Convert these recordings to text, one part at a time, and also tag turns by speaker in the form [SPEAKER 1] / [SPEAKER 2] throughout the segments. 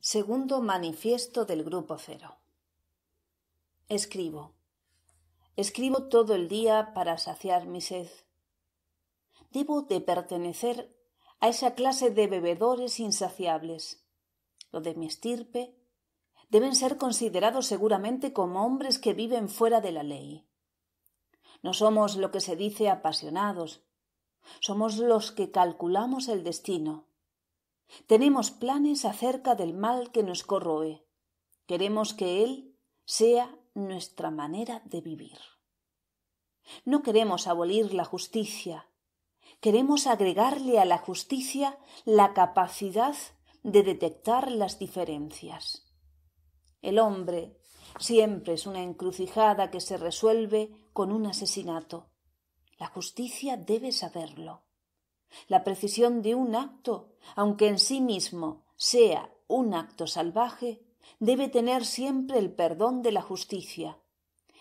[SPEAKER 1] Segundo manifiesto del Grupo Cero. Escribo. Escribo todo el día para saciar mi sed. Debo de pertenecer a esa clase de bebedores insaciables. Lo de mi estirpe deben ser considerados seguramente como hombres que viven fuera de la ley. No somos lo que se dice apasionados, somos los que calculamos el destino, tenemos planes acerca del mal que nos corroe. Queremos que él sea nuestra manera de vivir. No queremos abolir la justicia. Queremos agregarle a la justicia la capacidad de detectar las diferencias. El hombre siempre es una encrucijada que se resuelve con un asesinato. La justicia debe saberlo. La precisión de un acto, aunque en sí mismo sea un acto salvaje, debe tener siempre el perdón de la justicia.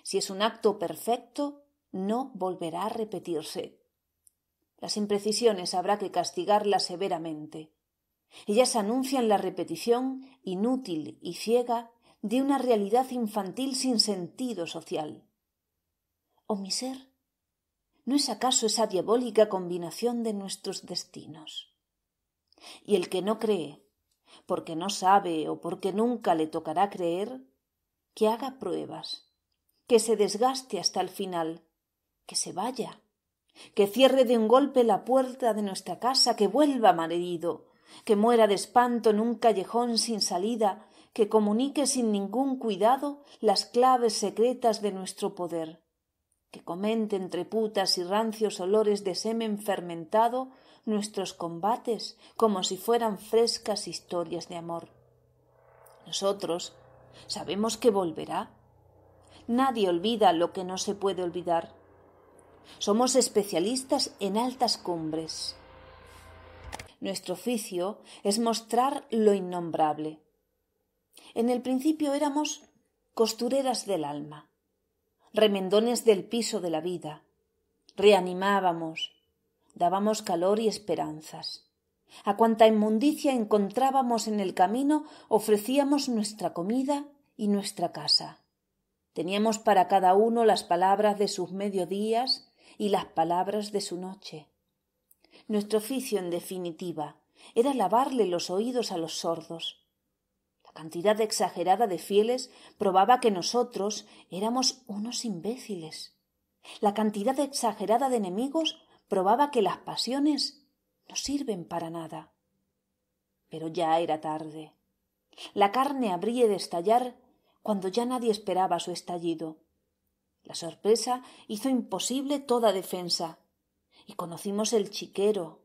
[SPEAKER 1] Si es un acto perfecto, no volverá a repetirse. Las imprecisiones habrá que castigarlas severamente. Ellas anuncian la repetición inútil y ciega de una realidad infantil sin sentido social. ¿O mi ser, ¿No es acaso esa diabólica combinación de nuestros destinos? Y el que no cree, porque no sabe o porque nunca le tocará creer, que haga pruebas, que se desgaste hasta el final, que se vaya, que cierre de un golpe la puerta de nuestra casa, que vuelva malherido, que muera de espanto en un callejón sin salida, que comunique sin ningún cuidado las claves secretas de nuestro poder, que comente entre putas y rancios olores de semen fermentado nuestros combates como si fueran frescas historias de amor. Nosotros sabemos que volverá. Nadie olvida lo que no se puede olvidar. Somos especialistas en altas cumbres. Nuestro oficio es mostrar lo innombrable. En el principio éramos costureras del alma remendones del piso de la vida. Reanimábamos, dábamos calor y esperanzas. A cuanta inmundicia encontrábamos en el camino ofrecíamos nuestra comida y nuestra casa. Teníamos para cada uno las palabras de sus mediodías y las palabras de su noche. Nuestro oficio, en definitiva, era lavarle los oídos a los sordos, cantidad exagerada de fieles probaba que nosotros éramos unos imbéciles. La cantidad exagerada de enemigos probaba que las pasiones no sirven para nada. Pero ya era tarde. La carne habría de estallar cuando ya nadie esperaba su estallido. La sorpresa hizo imposible toda defensa, y conocimos el chiquero,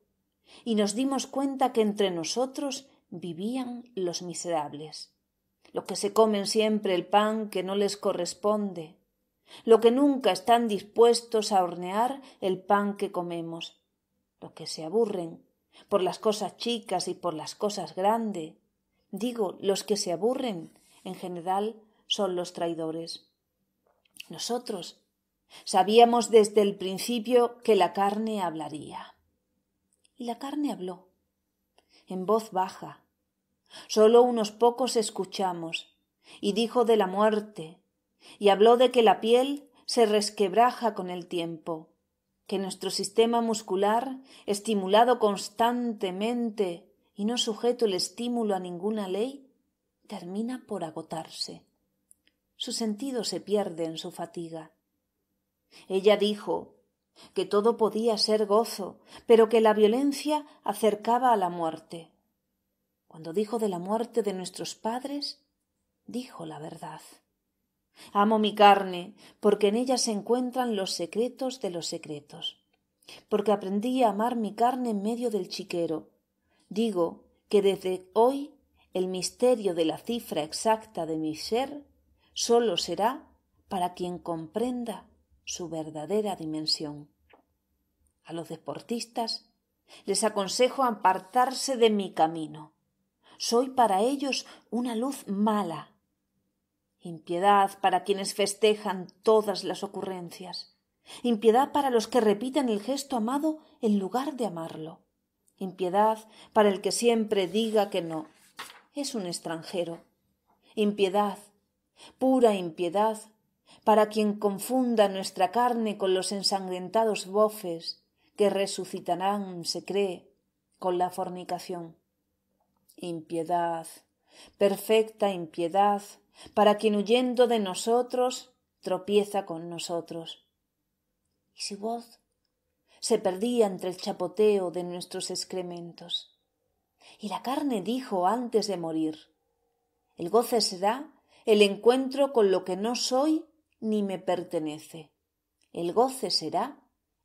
[SPEAKER 1] y nos dimos cuenta que entre nosotros vivían los miserables, los que se comen siempre el pan que no les corresponde, los que nunca están dispuestos a hornear el pan que comemos, los que se aburren por las cosas chicas y por las cosas grandes. Digo, los que se aburren en general son los traidores. Nosotros sabíamos desde el principio que la carne hablaría. Y la carne habló en voz baja. Sólo unos pocos escuchamos, y dijo de la muerte, y habló de que la piel se resquebraja con el tiempo, que nuestro sistema muscular, estimulado constantemente y no sujeto el estímulo a ninguna ley, termina por agotarse. Su sentido se pierde en su fatiga. Ella dijo que todo podía ser gozo, pero que la violencia acercaba a la muerte. Cuando dijo de la muerte de nuestros padres, dijo la verdad. Amo mi carne, porque en ella se encuentran los secretos de los secretos, porque aprendí a amar mi carne en medio del chiquero. Digo que desde hoy el misterio de la cifra exacta de mi ser sólo será para quien comprenda su verdadera dimensión. A los deportistas les aconsejo apartarse de mi camino. Soy para ellos una luz mala. Impiedad para quienes festejan todas las ocurrencias. Impiedad para los que repiten el gesto amado en lugar de amarlo. Impiedad para el que siempre diga que no. Es un extranjero. Impiedad, pura impiedad, para quien confunda nuestra carne con los ensangrentados bofes que resucitarán, se cree, con la fornicación. Impiedad, perfecta impiedad, para quien huyendo de nosotros tropieza con nosotros. Y su voz se perdía entre el chapoteo de nuestros excrementos. Y la carne dijo antes de morir, el goce será el encuentro con lo que no soy ni me pertenece. El goce será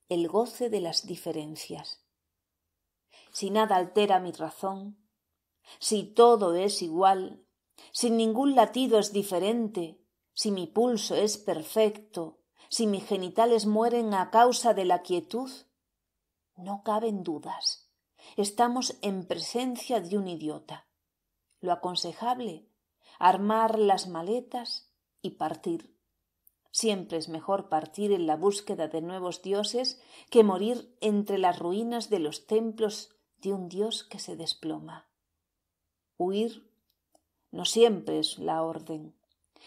[SPEAKER 1] el goce de las diferencias. Si nada altera mi razón, si todo es igual, si ningún latido es diferente, si mi pulso es perfecto, si mis genitales mueren a causa de la quietud, no caben dudas. Estamos en presencia de un idiota. Lo aconsejable, armar las maletas y partir. Siempre es mejor partir en la búsqueda de nuevos dioses que morir entre las ruinas de los templos de un dios que se desploma. Huir no siempre es la orden.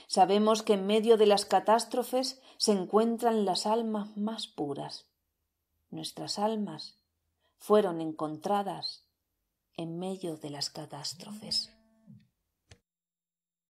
[SPEAKER 1] Sabemos que en medio de las catástrofes se encuentran las almas más puras. Nuestras almas fueron encontradas en medio de las catástrofes.